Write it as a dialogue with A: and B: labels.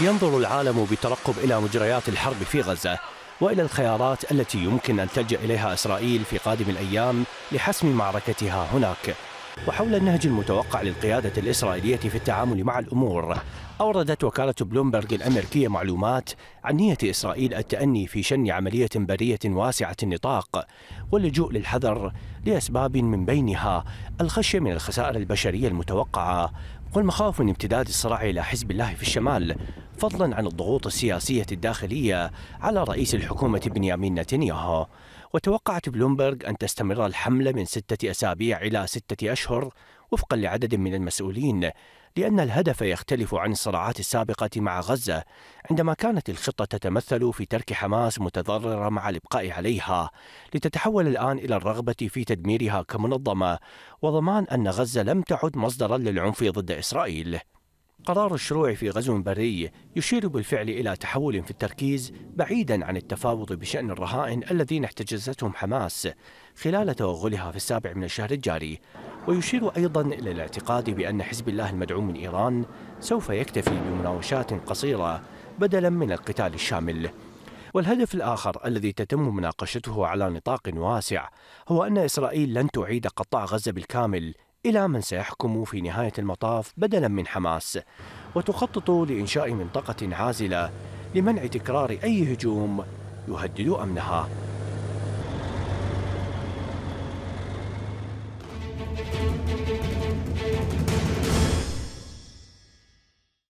A: ينظر العالم بترقب إلى مجريات الحرب في غزة وإلى الخيارات التي يمكن أن تلجأ إليها إسرائيل في قادم الأيام لحسم معركتها هناك وحول النهج المتوقع للقيادة الإسرائيلية في التعامل مع الأمور أوردت وكالة بلومبرغ الأمريكية معلومات عن نية إسرائيل التأني في شن عملية برية واسعة النطاق واللجوء للحذر لأسباب من بينها الخشية من الخسائر البشرية المتوقعة والمخاوف من امتداد الصراع إلى حزب الله في الشمال فضلا عن الضغوط السياسية الداخلية على رئيس الحكومة بنيامين نتنياهو وتوقعت بلومبرغ أن تستمر الحملة من ستة أسابيع إلى ستة أشهر وفقا لعدد من المسؤولين لأن الهدف يختلف عن الصراعات السابقة مع غزة عندما كانت الخطة تتمثل في ترك حماس متضررة مع الإبقاء عليها لتتحول الآن إلى الرغبة في تدميرها كمنظمة وضمان أن غزة لم تعد مصدرا للعنف ضد إسرائيل قرار الشروع في غزو بري يشير بالفعل إلى تحول في التركيز بعيدا عن التفاوض بشأن الرهائن الذين احتجزتهم حماس خلال توغلها في السابع من الشهر الجاري ويشير أيضا إلى الاعتقاد بأن حزب الله المدعوم من إيران سوف يكتفي بمناوشات قصيرة بدلا من القتال الشامل والهدف الآخر الذي تتم مناقشته على نطاق واسع هو أن إسرائيل لن تعيد قطاع غزة بالكامل إلى من سيحكم في نهاية المطاف بدلا من حماس وتخطط لإنشاء منطقة عازلة لمنع تكرار أي هجوم يهدد أمنها